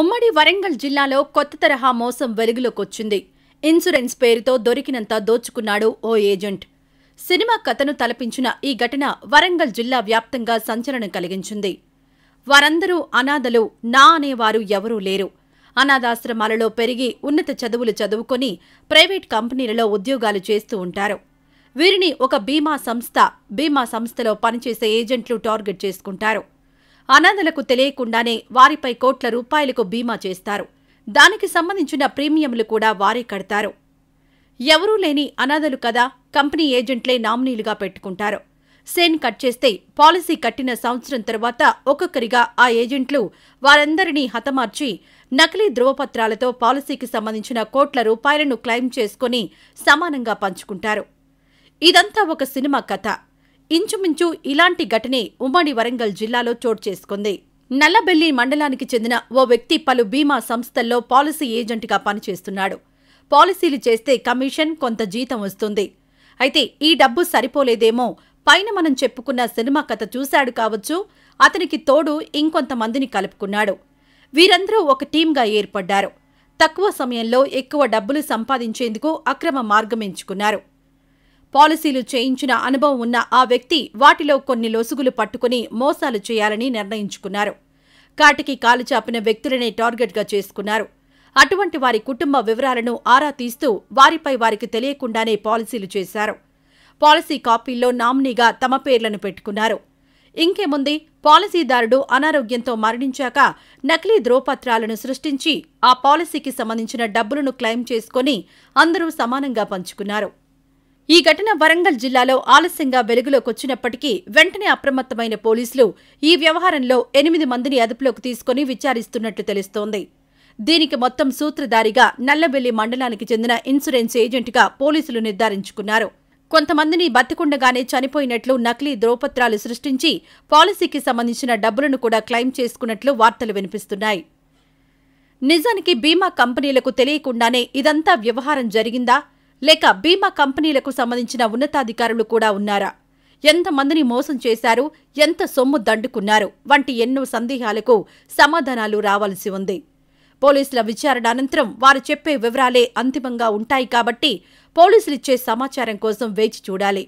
ఉమ్మడి వరంగల్ జిల్లాలో కొత్త తరహా మోసం వెలుగులోకొచ్చింది ఇన్సూరెన్స్ పేరుతో దొరికినంత దోచుకున్నాడు ఓ ఏజెంట్ సినిమా కథను తలపించిన ఈ ఘటన వరంగల్ జిల్లా వ్యాప్తంగా సంచలనం కలిగించింది వారందరూ అనాథలు నా అనేవారు ఎవరూ లేరు అనాథాశ్రమాలలో పెరిగి ఉన్నత చదువులు చదువుకొని ప్రైవేట్ కంపెనీలలో ఉద్యోగాలు చేస్తూ ఉంటారు వీరిని ఒక బీమా సంస్థ బీమా సంస్థలో పనిచేసే ఏజెంట్లు టార్గెట్ చేసుకుంటారు అనాథలకు తెలియకుండానే వారిపై కోట్ల రూపాయలకు బీమా చేస్తారు దానికి సంబంధించిన ప్రీమియంలు కూడా వారే కడతారు ఎవరూ లేని అనాథలు కదా కంపెనీ ఏజెంట్లే నామినీలుగా పెట్టుకుంటారు సేన్ కట్ చేస్తే పాలసీ కట్టిన సంవత్సరం తర్వాత ఒక్కొక్కరిగా ఆ ఏజెంట్లు వారందరినీ హతమార్చి నకిలీ ధృవపత్రాలతో పాలసీకి సంబంధించిన కోట్ల రూపాయలను క్లెయిమ్ చేసుకుని సమానంగా పంచుకుంటారు ఇదంతా ఒక సినిమా కథ ఇంచుమించు ఇలాంటి ఘటనే ఉమ్మడి వరంగల్ జిల్లాలో చోటు చేసుకుంది నల్లబెల్లి మండలానికి చెందిన ఓ వ్యక్తి పలు బీమా సంస్థల్లో పాలసీ ఏజెంట్గా పనిచేస్తున్నాడు పాలసీలు చేస్తే కమిషన్ కొంత జీతం వస్తుంది అయితే ఈ డబ్బు సరిపోలేదేమో పైన మనం చెప్పుకున్న సినిమా కథ చూశాడు కావచ్చు అతనికి తోడు ఇంకొంతమందిని కలుపుకున్నాడు వీరందరూ ఒక టీంగా ఏర్పడ్డారు తక్కువ సమయంలో ఎక్కువ డబ్బులు సంపాదించేందుకు అక్రమ మార్గం ఎంచుకున్నారు పాలసీలు చేయించిన అనుభవం ఉన్న ఆ వ్యక్తి వాటిలో కొన్ని లొసుగులు పట్టుకుని మోసాలు చేయాలని నిర్ణయించుకున్నారు కాటికి కాలు చాపిన వ్యక్తులనే టార్గెట్గా చేసుకున్నారు అటువంటి వారి కుటుంబ వివరాలను ఆరా తీస్తూ వారిపై వారికి తెలియకుండానే పాలసీలు చేశారు పాలసీ కాపీల్లో నామినీగా తమ పేర్లను పెట్టుకున్నారు ఇంకేముంది పాలసీదారుడు అనారోగ్యంతో మరణించాక నకిలీ ధ్రువపత్రాలను సృష్టించి ఆ పాలసీకి సంబంధించిన డబ్బులను క్లెయిమ్ చేసుకుని అందరూ సమానంగా పంచుకున్నారు ఈ ఘటన వరంగల్ జిల్లాలో ఆలస్యంగా వెలుగులోకొచ్చినప్పటికీ వెంటనే అప్రమత్తమైన పోలీసులు ఈ వ్యవహారంలో ఎనిమిది మందిని అదుపులోకి తీసుకుని విచారిస్తున్నట్లు తెలుస్తోంది దీనికి మొత్తం సూత్రధారిగా నల్లబెల్లి మండలానికి చెందిన ఇన్సూరెన్స్ ఏజెంట్గా పోలీసులు నిర్ధారించుకున్నారు కొంతమందిని బతికుండగానే చనిపోయినట్లు నకిలీ ధ్రువపత్రాలు సృష్టించి పాలసీకి సంబంధించిన డబ్బులను కూడా క్లెయిమ్ చేసుకున్నట్లు వార్తలు వినిపిస్తున్నాయి నిజానికి బీమా కంపెనీలకు తెలియకుండానే ఇదంతా వ్యవహారం జరిగిందా లేక బీమా కంపెనీలకు సంబంధించిన ఉన్నతాధికారులు కూడా ఉన్నారా ఎంతమందిని మోసం చేశారు ఎంత సొమ్ము దండుకున్నారు వంటి ఎన్నో సందేహాలకు సమాధానాలు రావాల్సి ఉంది పోలీసుల విచారణ అనంతరం వారు చెప్పే వివరాలే అంతిమంగా ఉంటాయి కాబట్టి పోలీసులిచ్చే సమాచారం కోసం వేచి చూడాలి